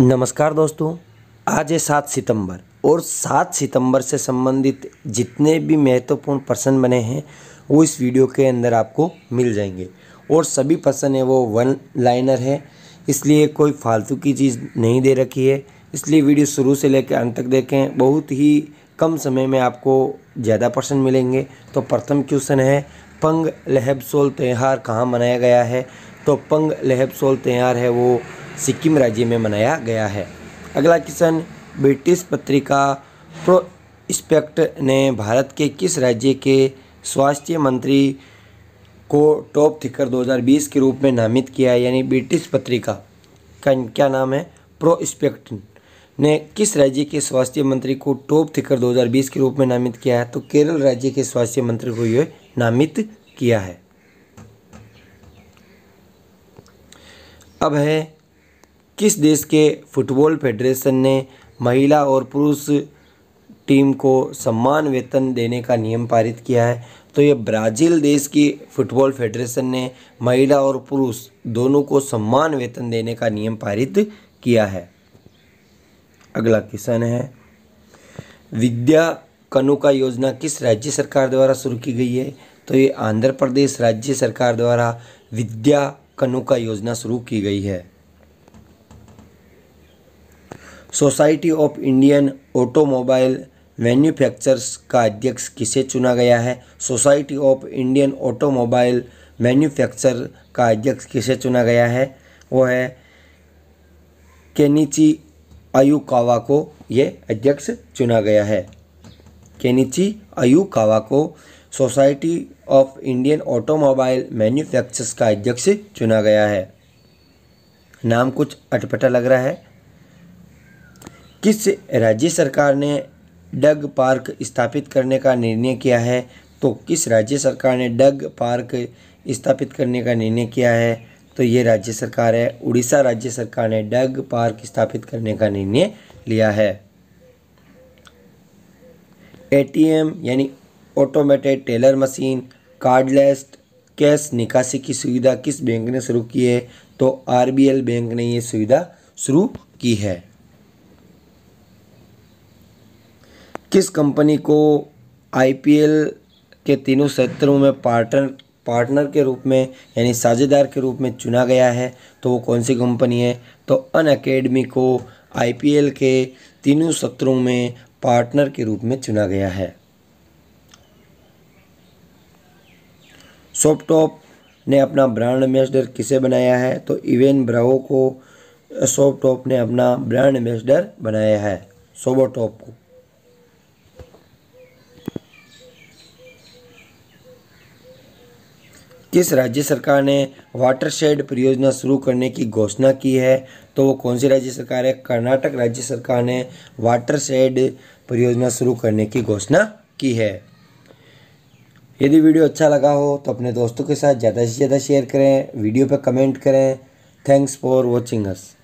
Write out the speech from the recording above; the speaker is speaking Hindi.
नमस्कार दोस्तों आज है सात सितंबर और सात सितंबर से संबंधित जितने भी महत्वपूर्ण प्रश्न बने हैं वो इस वीडियो के अंदर आपको मिल जाएंगे और सभी प्रश्न है वो वन लाइनर है इसलिए कोई फालतू की चीज़ नहीं दे रखी है इसलिए वीडियो शुरू से लेकर अंत तक देखें बहुत ही कम समय में आपको ज़्यादा प्रश्न मिलेंगे तो प्रथम क्वेश्चन है पंग लहब सोल त्यौहार कहाँ मनाया गया है तो पंग लहब सोल त्यौहार है वो सिक्किम राज्य में मनाया गया है अगला क्वेश्चन ब्रिटिश पत्रिका प्रोस्पेक्ट ने भारत के किस राज्य के स्वास्थ्य मंत्री को टॉप थिकर 2020 के रूप में नामित किया है यानी ब्रिटिश पत्रिका का क्या नाम है प्रोस्पेक्ट ने किस राज्य के स्वास्थ्य मंत्री को टॉप थिकर 2020 के रूप में नामित किया है तो केरल राज्य के स्वास्थ्य मंत्री को यह नामित किया है अब है किस देश के फुटबॉल फेडरेशन ने महिला और पुरुष टीम को सम्मान वेतन देने का नियम पारित किया है तो ये ब्राज़ील देश की फुटबॉल फेडरेशन ने महिला और पुरुष दोनों को सम्मान वेतन देने का नियम पारित किया है अगला क्वेश्चन है विद्या कनुका योजना किस राज्य सरकार द्वारा शुरू की गई है तो ये आंध्र प्रदेश राज्य सरकार द्वारा विद्या कनुका योजना शुरू की गई है society of Indian automobile manufacturers का अध्यक्ष किसे चुना गया है society of Indian automobile manufacturer का अध्यक्ष किसे चुना गया है वो है केनिची अयुकावा को ये अध्यक्ष चुना गया है केनिची अयुकावा को society of Indian automobile manufacturers का अध्यक्ष चुना गया है नाम कुछ अटपटा लग रहा है किस राज्य सरकार ने डग पार्क स्थापित करने का निर्णय किया है तो किस राज्य सरकार ने डग पार्क स्थापित करने का निर्णय किया है तो ये राज्य सरकार है उड़ीसा राज्य सरकार ने डग पार्क स्थापित करने का निर्णय लिया है एटीएम यानी automated teller machine cardless cash निकासी की सुविधा किस बैंक ने शुरू की है तो आरबीएल बैंक ने ये सुविधा शुरू की है किस कंपनी को आईपीएल के तीनों सत्रों में पार्टनर पार्टनर के रूप में यानी साझेदार के रूप में चुना गया है तो वो कौन सी कंपनी है तो अन अकेडमी को आईपीएल के तीनों सत्रों में पार्टनर के रूप में चुना गया है सॉफ्टॉप ने अपना ब्रांड एम्बेसडर किसे बनाया है तो इवेन ब्रावो को सॉफ्टॉप ने अपना ब्रांड एम्बेसडर बनाया है सोबोटॉप को किस राज्य सरकार ने वाटर शेड परियोजना शुरू करने की घोषणा की है तो वो कौन सी राज्य सरकार है कर्नाटक राज्य सरकार ने वाटर शेड परियोजना शुरू करने की घोषणा की है यदि वीडियो अच्छा लगा हो तो अपने दोस्तों के साथ ज़्यादा से ज़्यादा शेयर करें वीडियो पर कमेंट करें थैंक्स फॉर वॉचिंग अस